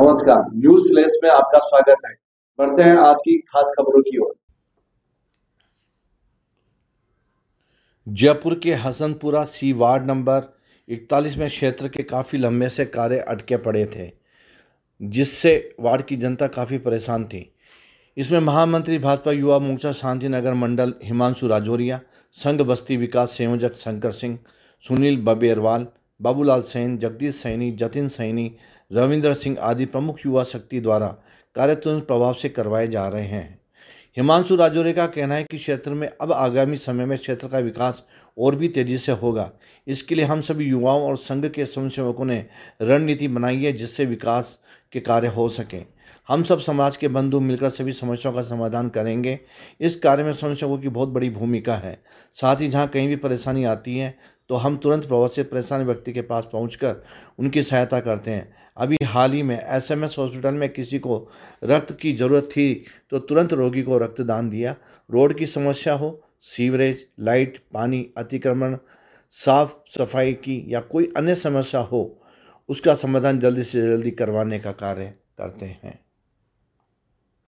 नमस्कार news flash में आपका स्वागत है बढ़ते हैं आज की खास खबरों की ओर जयपुर के हसनपुरा सी वार्ड नंबर 41 में क्षेत्र के काफ़ी लंबे से कार्य अटके पड़े थे जिससे वार्ड की जनता काफ़ी परेशान थी इसमें महामंत्री भाजपा युवा मोर्चा शांति नगर मंडल हिमांशु राजौरिया संघ बस्ती विकास संयोजक शंकर सिंह सुनील बबेरवाल बाबूलाल सैन जगदीश सैनी जतिन सैनी रविंद्र सिंह आदि प्रमुख युवा शक्ति द्वारा कार्य तुरंत प्रभाव से करवाए जा रहे हैं हिमांशु राजौरे का कहना है कि क्षेत्र में अब आगामी समय में क्षेत्र का विकास और भी तेजी से होगा इसके लिए हम सभी युवाओं और संघ के स्वयंसेवकों ने रणनीति बनाई है जिससे विकास के कार्य हो सकें हम सब समाज के बंधु मिलकर सभी समस्याओं का समाधान करेंगे इस कार्य में स्वयंसेवकों की बहुत बड़ी भूमिका है साथ ही जहाँ कहीं भी परेशानी आती है तो हम तुरंत बहुत से परेशान व्यक्ति के पास पहुँच उनकी सहायता करते हैं अभी हाल ही में एसएमएस हॉस्पिटल में किसी को रक्त की ज़रूरत थी तो तुरंत रोगी को रक्तदान दिया रोड की समस्या हो सीवरेज लाइट पानी अतिक्रमण साफ सफाई की या कोई अन्य समस्या हो उसका समाधान जल्दी से जल्दी करवाने का कार्य करते हैं